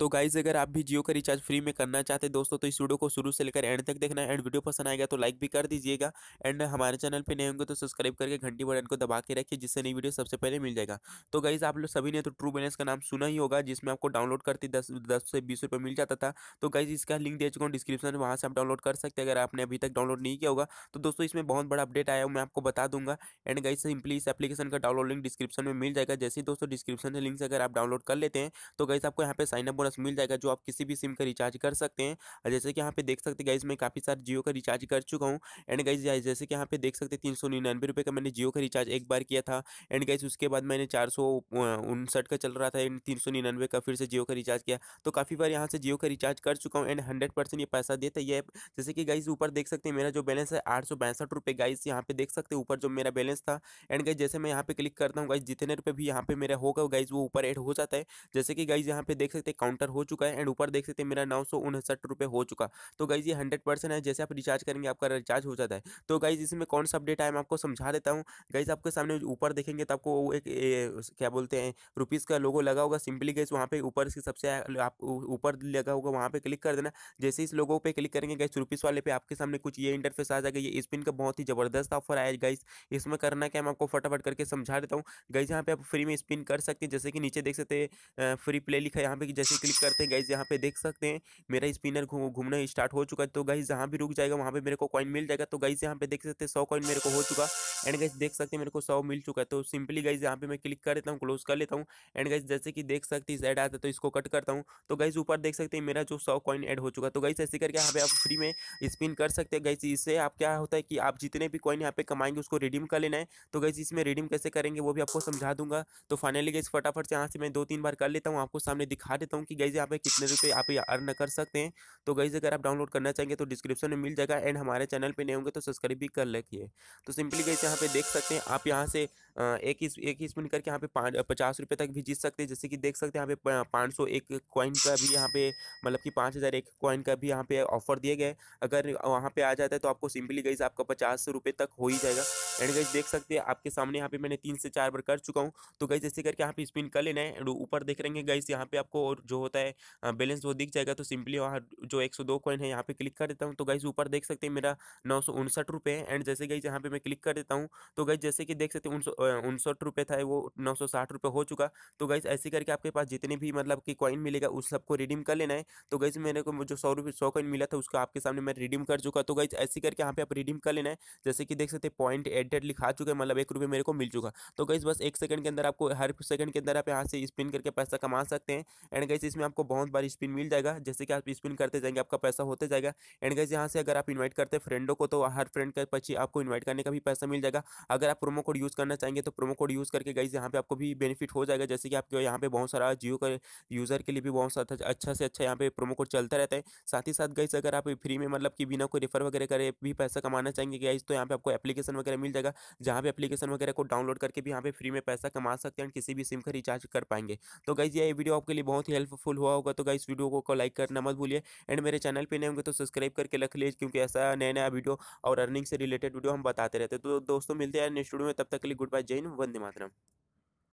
तो गाइज अगर आप भी जियो का रिचार्ज फ्री में करना चाहते दोस्तों तो इस वीडियो को शुरू से लेकर एंड तक देखना एंड वीडियो पसंद आएगा तो लाइक भी कर दीजिएगा एंड हमारे चैनल पर नहीं होंगे तो सब्सक्राइब करके घंटी बटन को दबा के रखिए जिससे नई वीडियो सबसे पहले मिल जाएगा तो गाइज आप लोग सभी ने तो ट्रू बैलेंस का नाम सुना ही होगा जिसमें आपको डाउनलोड करती दस दस से बीस रुपये मिल जाता था तो गाइज इसका लिंक दे चुका हूँ डिस्क्रिप्शन में वहाँ से आप डाउनलोड कर सकते हैं अगर आपने अभी तक डाउनलोड नहीं किया होगा तो दोस्तों इसमें बहुत बड़ा अपडेट आया मैं आपको बता दूंगा एंड गाइज सिंपली इस एप्लीकेशन का डाउनलोड लिंक डिस्क्रिप्शन में मिल जाएगा जैसे दोस्तों डिस्क्रिप्शन से लिंक से अगर आप डाउनलोड कर लेते हैं तो गाइज आपको यहाँ पे साइनअप बोनस मिल जाएगा जो आप किसी भी सिम का रिचार्ज कर सकते हैं जैसे कि यहाँ पे देख सकते गाइज मैं काफ़ी सारे जियो का रिचार्ज कर चुका हूँ एंड गाइज जैसे कि यहाँ पे देख सकते तीन सौ निन्यानवे रुपये का मैंने जियो का रिचार्ज एक बार किया था एंड गाइज उसके बाद मैंने चार सौ उनसठ का चल रहा था एंड तीन सौ निन्यानवे का फिर से जियो का रिचार्ज किया तो काफ़ी बार यहाँ से जियो का रिचार्ज कर चुका हूँ एंड हंड्रेड परसेंट ये पैसा देता है ये जैसे कि गाइज ऊपर देख सकते हैं मेरा जो बैलेंस है आठ सौ पैंसठ रुपये गाइज यहाँ पे देख सकते हैं ऊपर जो मेरा बैलेंस था एंड गाइज जैसे मैं यहाँ पे क्लिक करता हूँ गाइज जितने रुपये भी यहाँ पे मेरा होगा गाइज वो ऊपर एड हो जाता है जैसे कि गाइज यहाँ पे देख सकते हैं एंटर हो चुका है एंड ऊपर देख सकते हैं मेरा नौ सौ उनसठ रुपये हो चुका तो गाइज ये हंड्रेड परसेंट है जैसे आप रिचार्ज करेंगे आपका रिचार्ज हो जाता है तो गाइज इसमें कौन सा अपडेट है मैं आपको समझा देता हूँ गाइज आपके सामने ऊपर देखेंगे तो आपको एक क्या बोलते हैं रुपीज़ का लोगो लगा होगा सिंपली गाइज वहाँ पे ऊपर से सबसे आप ऊपर लगा होगा वहाँ पे क्लिक कर देना जैसे इस लोगों पर क्लिक करेंगे गैस रुपीज़ वाले पे आपके सामने कुछ ये इंटरफेस आ जाएगा ये स्पिन का बहुत ही ज़बरदस्त ऑफर आया गाइज इसमें करना क्या मैं आपको फटाफट करके समझा देता हूँ गाइज यहाँ पे आप फ्री में स्पिन कर सकते हैं जैसे कि नीचे देख सकते हैं फ्री प्ले लिखा है यहाँ पे जैसे क्लिक करते हैं गाइज यहाँ पे देख सकते हैं मेरा स्पिनर घूमना स्टार्ट हो चुका है तो गाइज जहाँ भी रुक जाएगा वहाँ पे मेरे को कॉइन मिल जाएगा तो गाइज यहाँ पे देख सकते हैं सौ कॉइन मेरे को हो चुका एंड गाइज देख सकते हैं मेरे को सौ मिल चुका है तो सिंपली गाइज यहाँ पे मैं क्लिक कर देता हूँ क्लोज कर लेता हूँ एंड गाइज जैसे कि देख सकते इस एड आता है तो इसको कट करता हूँ तो गाइज ऊपर देख सकते हैं मेरा जो सौ कॉइन एड हो चुका तो गाइज ऐसे करके यहाँ पे आप फ्री में स्पिन कर सकते हैं गाइज इससे आप क्या होता है कि आप जितने भी कॉइन यहाँ पे कमाएंगे उसको रिडीम कर लेना है तो गाइज इसमें रिडीम कैसे करेंगे वो भी आपको समझा दूंगा तो फाइनली गाइज फटाफट से यहाँ से मैं दो तीन बार कर लेता हूँ आपको सामने दिखा देता हूँ कि कि गाइज यहाँ पे कितने रुपये आप अर्न कर सकते हैं तो गाइज अगर आप डाउनलोड करना चाहेंगे तो डिस्क्रिप्शन में मिल जाएगा एंड हमारे चैनल पर नहीं होंगे तो सब्सक्राइब भी कर रखिए तो सिंपली गाइज यहाँ पे देख सकते हैं आप यहाँ से एक ही एक ही स्पिन करके यहाँ पे पचास रुपये तक भी जीत सकते हैं जैसे कि देख सकते हैं यहाँ पे पाँच सौ एक कॉइन का भी यहाँ पे मतलब कि पाँच हज़ार एक कॉइन का भी यहाँ पे ऑफर दिए गए अगर वहाँ पे आ जाता है तो आपको सिंपली गाइज आपका पचास रुपये तक हो ही जाएगा एंड गाइज देख सकते हैं आपके सामने यहाँ पे मैंने तीन से चार बार कर चुका हूँ तो गाइज ऐसे करके यहाँ पे स्पिन कर लेना है ऊपर देख रहे हैं गाइज यहाँ पे आपको जो होता है बैलेंस वो दिख जाएगा तो सिंपली वहाँ जो एक कॉइन है यहाँ पे क्लिक कर देता हूँ तो गाइज ऊपर देख सकते हैं मेरा नौ सौ उनसठ रुपये है एंड जैसे गाइज यहाँ पे मैं क्लिक कर देता हूँ तो गाइज जैसे कि देख सकते हैं उनसठ रुपये था वो नौ सौ साठ रुपये हो चुका तो गाइज ऐसे करके आपके पास जितने भी मतलब कि कॉइन मिलेगा उस सबको रिडीम कर लेना है तो गाइज मेरे को जो सौ रुपये सौ कॉइन मिला था उसको आपके सामने मैं रिडीम कर चुका तो गाइज ऐसे करके यहाँ पे आप रिडीम कर लेना है जैसे कि देख सकते हैं पॉइंट एट डेट लिखा चुके हैं मतलब एक रुपये मेरे को मिल चुका तो गाइज बस एक सेकंड के अंदर आपको हर सेकंड के अंदर आप यहाँ से स्पिन करके पैसा कमा सकते हैं एंड गाइज इसमें आपको बहुत बार स्पिन मिल जाएगा जैसे कि आप स्पिन करते जाएंगे आपका पैसा होते जाएगा एंड गाइज यहाँ से अगर आप इन्वाइट करते हैं फ्रेंडों को तो हर फ्रेंड के पीछे आपको इन्वाइट करने का भी पैसा मिल जाएगा अगर आप प्रोमो कोड यूज़ करना चाहेंगे तो प्रोमो कोड यूज़ करके गाइज यहाँ पे आपको भी बेनिफिट हो जाएगा जैसे कि आपके यहाँ पे बहुत सारा जियो का यूज़र के लिए भी बहुत सारा अच्छा से अच्छा यहाँ पे प्रोमो कोड चलता रहता है साथ ही साथ गाइज अगर आप फ्री में मतलब कि बिना कोई रेफर वगैरह करे भी पैसा कमाना चाहेंगे गाइज तो यहाँ पे आपको एप्लीकेशन वगैरह मिल जाएगा जहाँ पे एप्लीकेशन वगैरह को डाउनलोड करके भी यहाँ पे फ्री में पैसा कमा सकते हैं किसी भी सिम का रिचार्ज कर पाएंगे तो गाइज ये वीडियो आपके लिए बहुत ही हेल्प हेल्पफुल हुआ होगा तो गाइस वीडियो को लाइक करना मत भूलिए एंड मेरे चैनल पर नहीं होंगे तो सब्सक्राइब करके रख लीजिए क्योंकि ऐसा नया नया वीडियो और अर्निंग से रिलेटेड वीडियो हम बताते रहते तो दोस्तों मिलते हैं नेक्स्ट वीडियो में तब तक के लिए गुड बाय जय हिंद वंदे मातरम